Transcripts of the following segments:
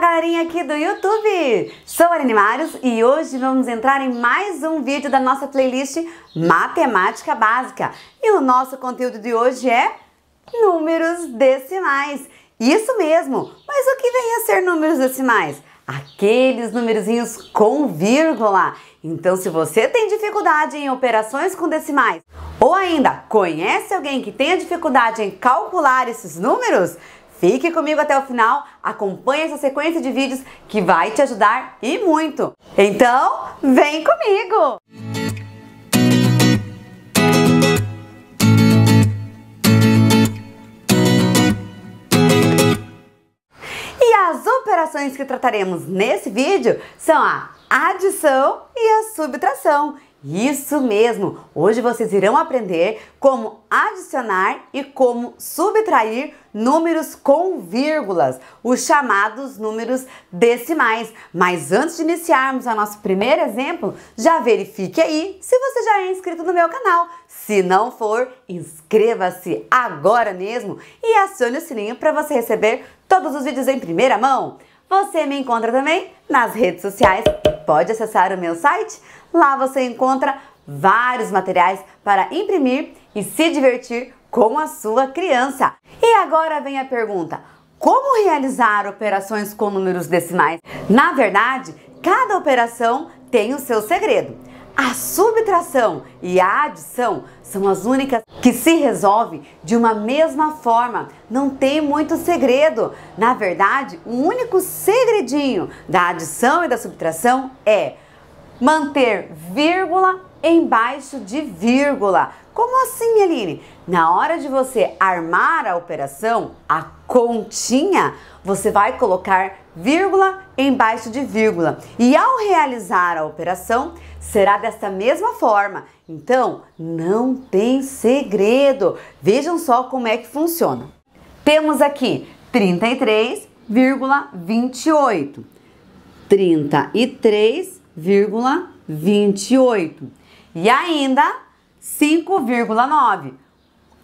galerinha aqui do YouTube! Sou Aline Marios e hoje vamos entrar em mais um vídeo da nossa playlist Matemática Básica. E o nosso conteúdo de hoje é números decimais. Isso mesmo! Mas o que vem a ser números decimais? Aqueles numerozinhos com vírgula. Então, se você tem dificuldade em operações com decimais ou ainda conhece alguém que tenha dificuldade em calcular esses números, Fique comigo até o final, acompanhe essa sequência de vídeos que vai te ajudar e muito. Então, vem comigo! E as operações que trataremos nesse vídeo são a adição e a subtração. Isso mesmo! Hoje vocês irão aprender como adicionar e como subtrair números com vírgulas, os chamados números decimais. Mas antes de iniciarmos o nosso primeiro exemplo, já verifique aí se você já é inscrito no meu canal. Se não for, inscreva-se agora mesmo e acione o sininho para você receber todos os vídeos em primeira mão. Você me encontra também nas redes sociais pode acessar o meu site. Lá você encontra vários materiais para imprimir e se divertir com a sua criança. E agora vem a pergunta: como realizar operações com números decimais? Na verdade, cada operação tem o seu segredo. A subtração e a adição são as únicas que se resolvem de uma mesma forma. Não tem muito segredo. Na verdade, o único segredinho da adição e da subtração é manter vírgula embaixo de vírgula. Como assim, Eline? Na hora de você armar a operação, a continha, você vai colocar vírgula embaixo de vírgula. E ao realizar a operação, será desta mesma forma. Então, não tem segredo. Vejam só como é que funciona. Temos aqui 33,28. 33 5,28 e ainda 5,9.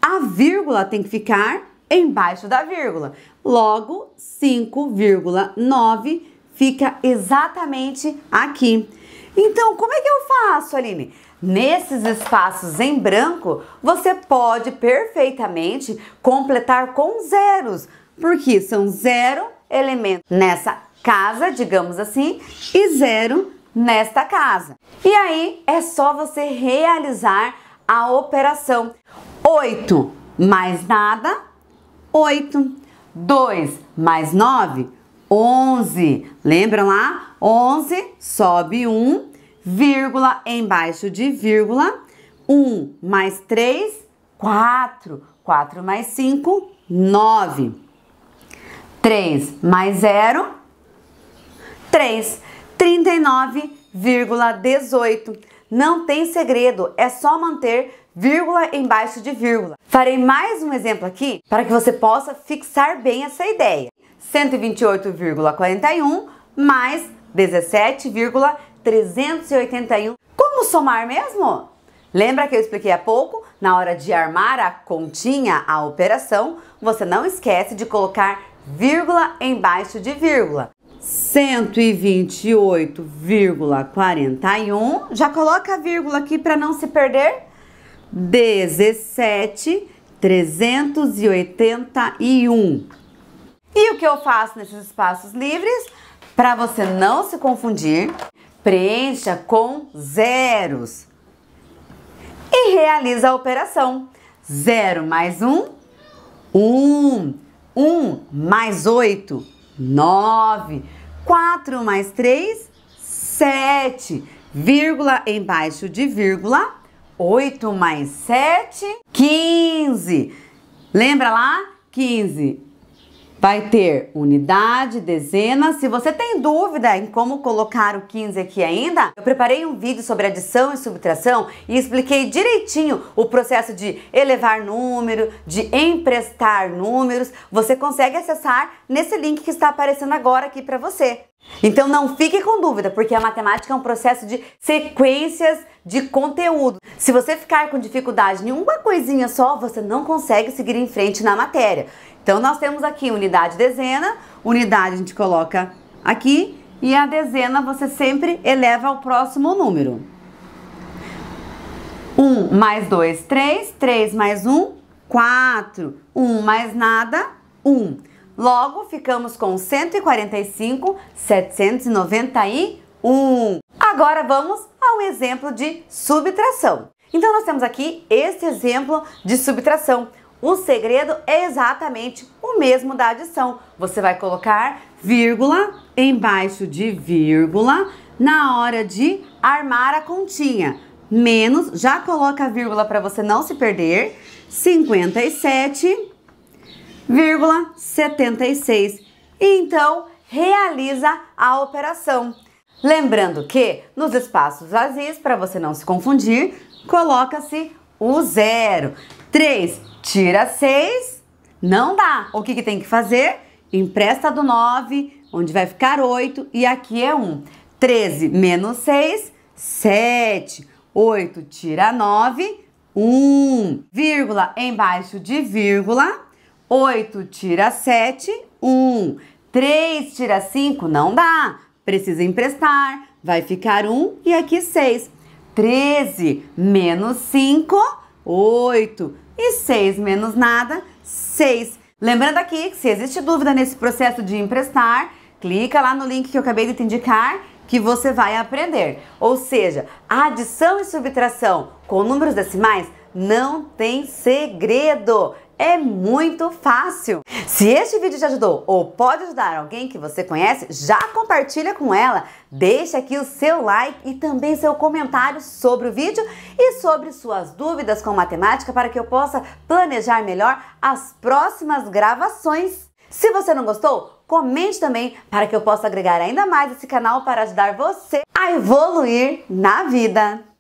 A vírgula tem que ficar embaixo da vírgula. Logo, 5,9 fica exatamente aqui. Então, como é que eu faço, Aline? Nesses espaços em branco, você pode perfeitamente completar com zeros, porque são zero elementos nessa casa, digamos assim, e zero nesta casa. E aí é só você realizar a operação. 8 mais nada, 8. 2 mais 9, 11. Lembra lá? 11 sobe 1, vírgula embaixo de vírgula. 1 mais 3, 4. 4 mais 5, 9. 3 mais 0, 3. 39,18. Não tem segredo, é só manter vírgula embaixo de vírgula. Farei mais um exemplo aqui para que você possa fixar bem essa ideia. 128,41 mais 17,381. Como somar mesmo? Lembra que eu expliquei há pouco? Na hora de armar a continha, a operação, você não esquece de colocar vírgula embaixo de vírgula. 128,41. Já coloca a vírgula aqui para não se perder. 17,381. E o que eu faço nesses espaços livres? Para você não se confundir, preencha com zeros e realiza a operação. 0 mais 1, 1. 1 mais 8, 9. 4 mais 3, 7. Vírgula embaixo de vírgula. 8 mais 7, 15. Lembra lá? 15. Vai ter unidade, dezena. Se você tem dúvida em como colocar o 15 aqui ainda, eu preparei um vídeo sobre adição e subtração e expliquei direitinho o processo de elevar número, de emprestar números. Você consegue acessar nesse link que está aparecendo agora aqui para você. Então não fique com dúvida, porque a matemática é um processo de sequências de conteúdo. Se você ficar com dificuldade em uma coisinha só, você não consegue seguir em frente na matéria. Então nós temos aqui unidade dezena, unidade a gente coloca aqui e a dezena você sempre eleva ao próximo número. 1 mais 2, 3, 3 mais 1, 4, 1 mais nada, 1. Logo, ficamos com 145,791. Agora vamos ao exemplo de subtração. Então, nós temos aqui este exemplo de subtração. O segredo é exatamente o mesmo da adição. Você vai colocar vírgula embaixo de vírgula na hora de armar a continha. Menos, já coloca a vírgula para você não se perder. 57 0,76. Então, realiza a operação. Lembrando que nos espaços vazios, para você não se confundir, coloca-se o zero. 3, tira 6, não dá. O que, que tem que fazer? Empresta do 9, onde vai ficar 8, e aqui é 1. 13 menos 6, 7. 8 tira 9, 1. Vírgula embaixo de vírgula, 8 tira 7, 1. 3 tira 5, não dá. Precisa emprestar. Vai ficar 1 e aqui 6. 13 menos 5, 8. E 6 menos nada, 6. Lembrando aqui que se existe dúvida nesse processo de emprestar, clica lá no link que eu acabei de te indicar que você vai aprender. Ou seja, a adição e subtração com números decimais não tem segredo. É muito fácil! Se este vídeo te ajudou ou pode ajudar alguém que você conhece, já compartilha com ela, deixa aqui o seu like e também seu comentário sobre o vídeo e sobre suas dúvidas com matemática para que eu possa planejar melhor as próximas gravações. Se você não gostou, comente também para que eu possa agregar ainda mais esse canal para ajudar você a evoluir na vida.